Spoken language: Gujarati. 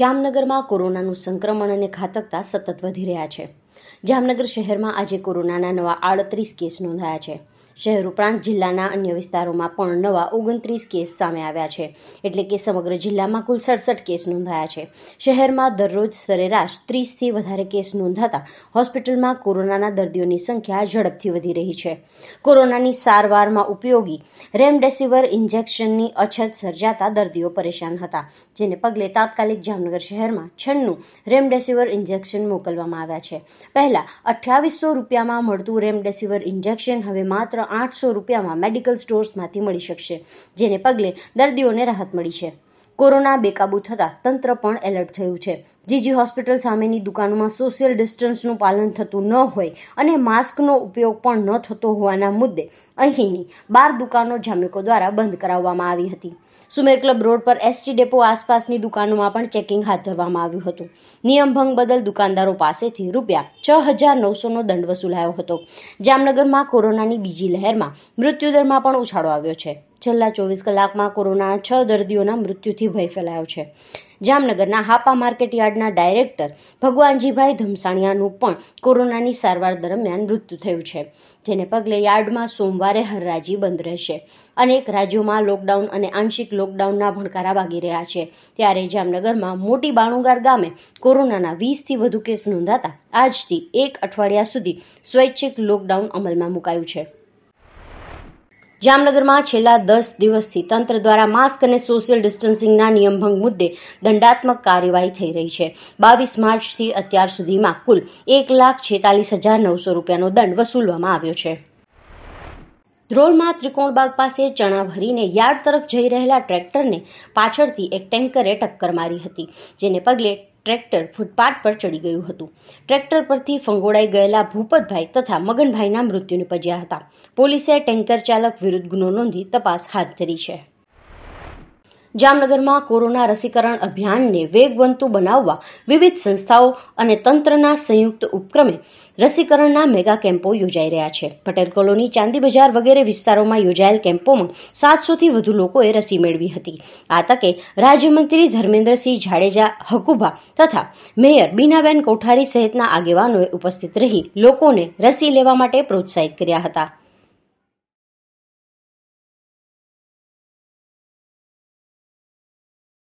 જામનગરમાં કોરોનાનું સંક્રમણ અને ઘાતકતા સતત વધી રહ્યા છે જામનગર શહેરમાં આજે કોરોનાના નવા આડત્રીસ કેસ નોંધાયા છે શહેર ઉપરાંત જિલ્લાના અન્ય વિસ્તારોમાં પણ નવા ઓગણત્રીસ કેસ સામે આવ્યા છે એટલે કે સમગ્ર જિલ્લામાં કુલ સડસઠ કેસ નોંધાયા છે શહેરમાં દરરોજ સરેરાશ ત્રીસથી વધારે કેસ નોંધાતા હોસ્પિટલમાં કોરોનાના દર્દીઓની સંખ્યા ઝડપથી વધી રહી છે કોરોનાની સારવારમાં ઉપયોગી રેમડેસિવિર ઇન્જેક્શનની અછત સર્જાતા દર્દીઓ પરેશાન હતા જેને પગલે તાત્કાલિક જામનગર શહેરમાં છન્નું રેમડેસિવિર ઇન્જેક્શન મોકલવામાં આવ્યા છે પહેલા અઠ્યાવીસો રૂપિયામાં મળતું રેમડેસિવિર ઇન્જેક્શન હવે માત્ર આઠસો રૂપિયામાં મેડિકલ સ્ટોર્સમાંથી મળી શકશે જેને પગલે દર્દીઓને રાહત મળી છે કોરોના બેકાબુ થતાં તંત્ર પણ એલર્ટ થયું છે જીજી હોસ્પિટલ સામેની દુકાનોમાં સોશિયલ ડિસ્ટન્સનું પાલન થતું ન હોય અને માસ્કનો ઉપયોગ પણ ન થતો હોવાના મુદ્દે અહીંની બાર દુકાનો જામેકો દ્વારા બંધ કરાવવામાં આવી હતી સુમેર ક્લબ રોડ પર એસટી ડેપો આસપાસની દુકાનોમાં પણ ચેકિંગ હાથ ધરવામાં આવ્યું હતું નિયમભંગ બદલ દુકાનદારો પાસેથી રૂપિયા છ હજાર નવસોનો દંડ વસૂલાયો હતો જામનગરમાં કોરોનાની બીજી લહેરમાં મૃત્યુદરમાં પણ ઉછાળો આવ્યો છે છેલ્લા ચોવીસ કલાકમાં કોરોના છ દર્દીઓના મૃત્યુથી ભય ફેલાયો છે જામનગરના હાપા માર્કેટ યાર્ડના ડાયરેક્ટર ભગવાનજીભાઈ ધમસાણિયાનું પણ કોરોનાની સારવાર દરમિયાન મૃત્યુ થયું છે જેને પગલે યાર્ડમાં સોમવારે હરરાજી બંધ રહેશે અનેક રાજ્યોમાં લોકડાઉન અને આંશિક લોકડાઉનના ભણકારા વાગી રહ્યા છે ત્યારે જામનગરમાં મોટી બાણુગાર ગામે કોરોનાના વીસથી વધુ કેસ નોંધાતા આજથી એક અઠવાડિયા સુધી સ્વૈચ્છિક લોકડાઉન અમલમાં મુકાયું છે જામનગરમાં છેલ્લા દસ દિવસથી તંત્ર દ્વારા માસ્ક અને સોશિયલ ડિસ્ટન્સિંગના નિયમભંગ મુદ્દે દંડાત્મક કાર્યવાહી થઈ રહી છે બાવીસ માર્ચથી અત્યાર સુધીમાં કુલ એક લાખ છેતાલીસ હજાર નવસો રૂપિયાનો દંડ વસૂલવામાં આવ્યો છે ધ્રોલમાં ત્રિકોણબાગ પાસે ચણા ભરીને યાર્ડ તરફ જઈ રહેલા ટ્રેક્ટરને પાછળથી એક ટેન્કરે ટક્કર મારી હતી જેને પગલે ટ્રેક્ટર ફૂટપાથ પર ચડી ગયું હતું ટ્રેક્ટર પરથી ફંગોળાઈ ગયેલા ભૂપતભાઈ તથા મગનભાઈના મૃત્યુ નિપજ્યા હતા પોલીસે ટેન્કર ચાલક વિરુદ્ધ ગુનો નોંધી તપાસ હાથ ધરી છે જામનગરમાં કોરોના રસીકરણ અભિયાનને વેગવંતુ બનાવવા વિવિધ સંસ્થાઓ અને તંત્રના સંયુક્ત ઉપક્રમે રસીકરણના મેગા કેમ્પો યોજાઈ રહ્યા છે પટેલ કોલોની ચાંદી બજાર વગેરે વિસ્તારોમાં યોજાયેલ કેમ્પોમાં સાતસોથી વધુ લોકોએ રસી મેળવી હતી આ તકે રાજ્યમંત્રી ધર્મેન્દ્રસિંહ જાડેજા હકુભા તથા મેયર બીનાબેન કોઠારી સહિતના આગેવાનોએ ઉપસ્થિત રહી લોકોને રસી લેવા માટે પ્રોત્સાહિત કર્યા હતા